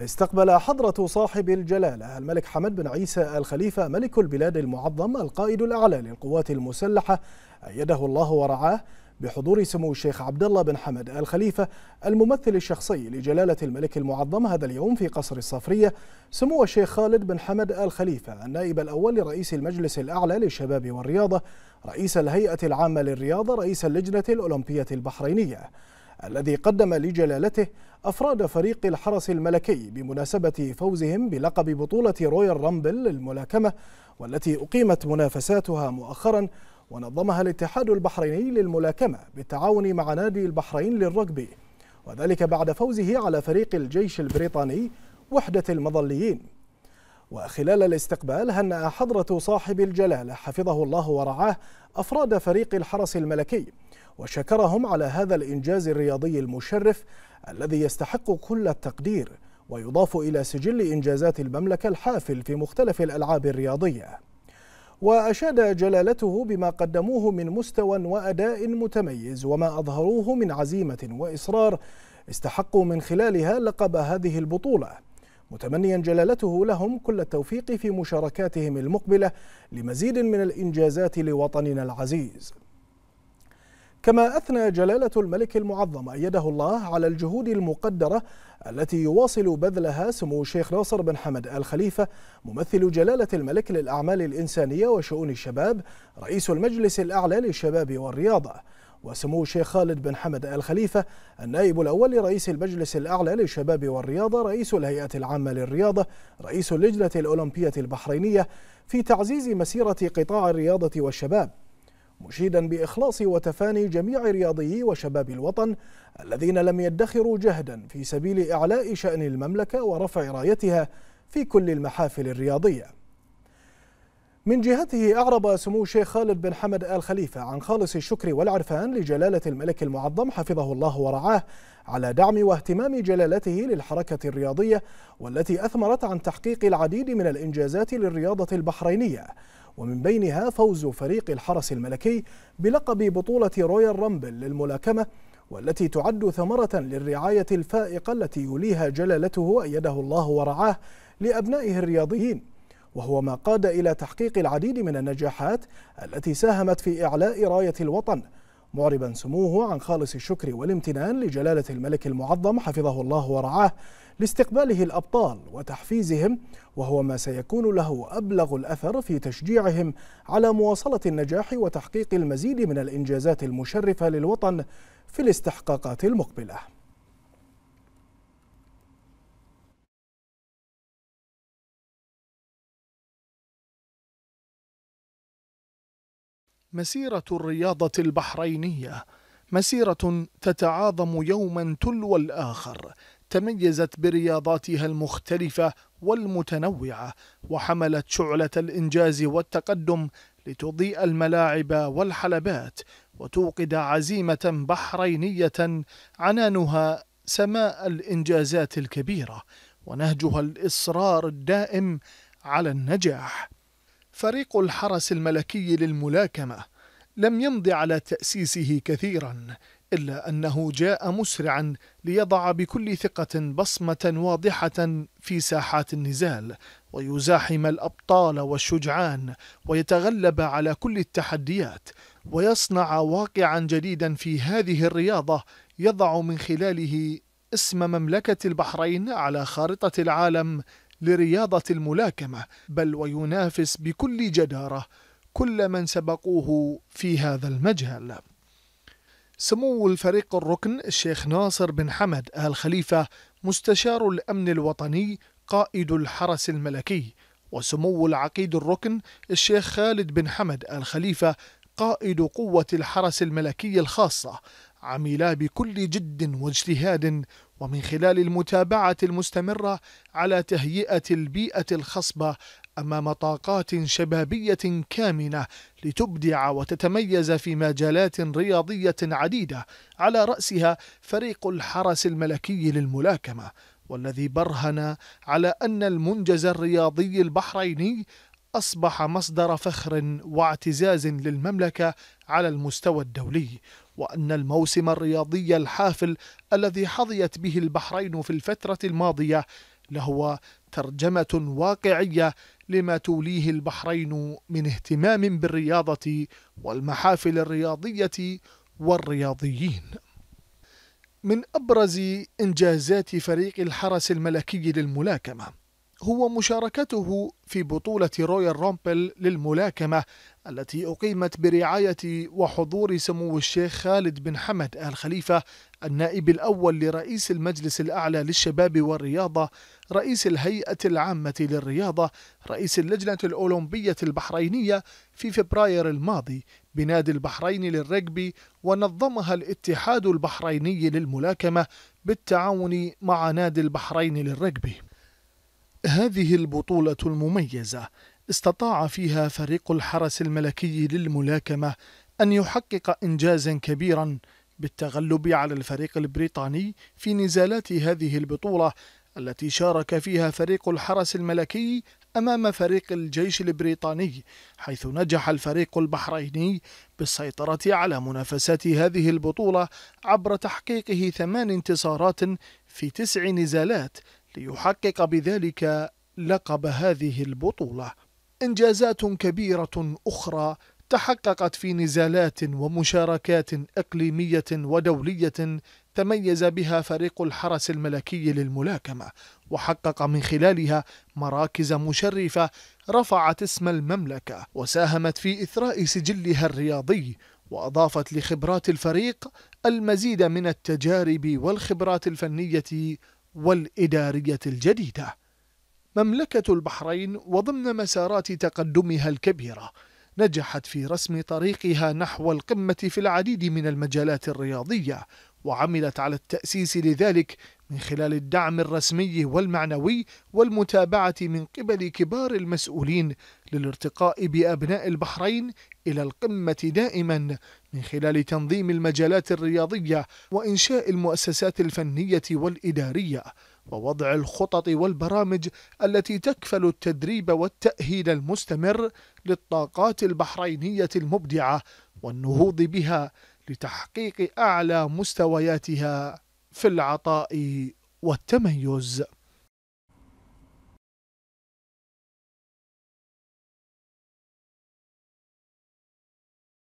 استقبل حضرة صاحب الجلالة الملك حمد بن عيسى الخليفة ملك البلاد المعظم القائد الأعلى للقوات المسلحة أيده الله ورعاه بحضور سمو الشيخ عبد الله بن حمد الخليفة الممثل الشخصي لجلالة الملك المعظم هذا اليوم في قصر الصفرية سمو الشيخ خالد بن حمد الخليفة النائب الأول لرئيس المجلس الأعلى للشباب والرياضة رئيس الهيئة العامة للرياضة رئيس اللجنة الأولمبية البحرينية الذي قدم لجلالته أفراد فريق الحرس الملكي بمناسبة فوزهم بلقب بطولة رويال رامبل للملاكمة والتي أقيمت منافساتها مؤخرا ونظمها الاتحاد البحريني للملاكمة بالتعاون مع نادي البحرين للرجبي وذلك بعد فوزه على فريق الجيش البريطاني وحدة المظليين وخلال الاستقبال هنأ حضرة صاحب الجلالة حفظه الله ورعاه أفراد فريق الحرس الملكي وشكرهم على هذا الإنجاز الرياضي المشرف الذي يستحق كل التقدير ويضاف إلى سجل إنجازات المملكة الحافل في مختلف الألعاب الرياضية وأشاد جلالته بما قدموه من مستوى وأداء متميز وما أظهروه من عزيمة وإصرار استحقوا من خلالها لقب هذه البطولة متمنيا جلالته لهم كل التوفيق في مشاركاتهم المقبلة لمزيد من الإنجازات لوطننا العزيز كما أثنى جلالة الملك المعظم أيده الله على الجهود المقدرة التي يواصل بذلها سمو الشيخ ناصر بن حمد آل خليفة ممثل جلالة الملك للأعمال الإنسانية وشؤون الشباب رئيس المجلس الأعلى للشباب والرياضة وسمو الشيخ خالد بن حمد آل خليفة النائب الأول لرئيس المجلس الأعلى للشباب والرياضة رئيس الهيئة العامة للرياضة رئيس اللجنة الأولمبية البحرينية في تعزيز مسيرة قطاع الرياضة والشباب مشيدا بإخلاص وتفاني جميع رياضيي وشباب الوطن الذين لم يدخروا جهدا في سبيل إعلاء شأن المملكة ورفع رايتها في كل المحافل الرياضيه من جهته أعرب سمو الشيخ خالد بن حمد آل خليفة عن خالص الشكر والعرفان لجلالة الملك المعظم حفظه الله ورعاه على دعم واهتمام جلالته للحركة الرياضية والتي أثمرت عن تحقيق العديد من الإنجازات للرياضة البحرينية ومن بينها فوز فريق الحرس الملكي بلقب بطولة رويال رامبل للملاكمة والتي تعد ثمرة للرعاية الفائقة التي يليها جلالته أيده الله ورعاه لأبنائه الرياضيين وهو ما قاد إلى تحقيق العديد من النجاحات التي ساهمت في إعلاء راية الوطن معربا سموه عن خالص الشكر والامتنان لجلالة الملك المعظم حفظه الله ورعاه لاستقباله الأبطال وتحفيزهم وهو ما سيكون له أبلغ الأثر في تشجيعهم على مواصلة النجاح وتحقيق المزيد من الإنجازات المشرفة للوطن في الاستحقاقات المقبلة مسيرة الرياضة البحرينية مسيرة تتعاظم يوما تلو الآخر تميزت برياضاتها المختلفة والمتنوعة وحملت شعلة الإنجاز والتقدم لتضيء الملاعب والحلبات وتوقد عزيمة بحرينية عنانها سماء الإنجازات الكبيرة ونهجها الإصرار الدائم على النجاح فريق الحرس الملكي للملاكمة لم يمض على تأسيسه كثيرا إلا أنه جاء مسرعا ليضع بكل ثقة بصمة واضحة في ساحات النزال ويزاحم الأبطال والشجعان ويتغلب على كل التحديات ويصنع واقعا جديدا في هذه الرياضة يضع من خلاله اسم مملكة البحرين على خارطة العالم لرياضة الملاكمة بل وينافس بكل جدارة كل من سبقوه في هذا المجال سمو الفريق الركن الشيخ ناصر بن حمد آل خليفة مستشار الأمن الوطني قائد الحرس الملكي وسمو العقيد الركن الشيخ خالد بن حمد آل خليفة قائد قوة الحرس الملكي الخاصة عملا بكل جد واجتهاد ومن خلال المتابعة المستمرة على تهيئة البيئة الخصبة أمام طاقات شبابية كامنة لتبدع وتتميز في مجالات رياضية عديدة على رأسها فريق الحرس الملكي للملاكمة والذي برهن على أن المنجز الرياضي البحريني أصبح مصدر فخر واعتزاز للمملكة على المستوى الدولي وأن الموسم الرياضي الحافل الذي حظيت به البحرين في الفترة الماضية لهو ترجمة واقعية لما توليه البحرين من اهتمام بالرياضة والمحافل الرياضية والرياضيين من أبرز إنجازات فريق الحرس الملكي للملاكمة هو مشاركته في بطولة رويال رومبل للملاكمة التي أقيمت برعاية وحضور سمو الشيخ خالد بن حمد آل خليفة النائب الأول لرئيس المجلس الأعلى للشباب والرياضة رئيس الهيئة العامة للرياضة رئيس اللجنة الأولمبية البحرينية في فبراير الماضي بنادي البحرين للرجبي ونظمها الاتحاد البحريني للملاكمة بالتعاون مع نادي البحرين للرجبي هذه البطولة المميزة استطاع فيها فريق الحرس الملكي للملاكمة أن يحقق إنجازا كبيرا بالتغلب على الفريق البريطاني في نزالات هذه البطولة التي شارك فيها فريق الحرس الملكي أمام فريق الجيش البريطاني حيث نجح الفريق البحريني بالسيطرة على منافسات هذه البطولة عبر تحقيقه ثمان انتصارات في تسع نزالات ليحقق بذلك لقب هذه البطولة إنجازات كبيرة أخرى تحققت في نزالات ومشاركات إقليمية ودولية تميز بها فريق الحرس الملكي للملاكمة وحقق من خلالها مراكز مشرفة رفعت اسم المملكة وساهمت في إثراء سجلها الرياضي وأضافت لخبرات الفريق المزيد من التجارب والخبرات الفنية والإدارية الجديدة مملكة البحرين وضمن مسارات تقدمها الكبيرة نجحت في رسم طريقها نحو القمة في العديد من المجالات الرياضية وعملت على التأسيس لذلك من خلال الدعم الرسمي والمعنوي والمتابعة من قبل كبار المسؤولين للارتقاء بأبناء البحرين إلى القمة دائما من خلال تنظيم المجالات الرياضية وإنشاء المؤسسات الفنية والإدارية ووضع الخطط والبرامج التي تكفل التدريب والتأهيل المستمر للطاقات البحرينية المبدعة والنهوض بها لتحقيق أعلى مستوياتها في العطاء والتميز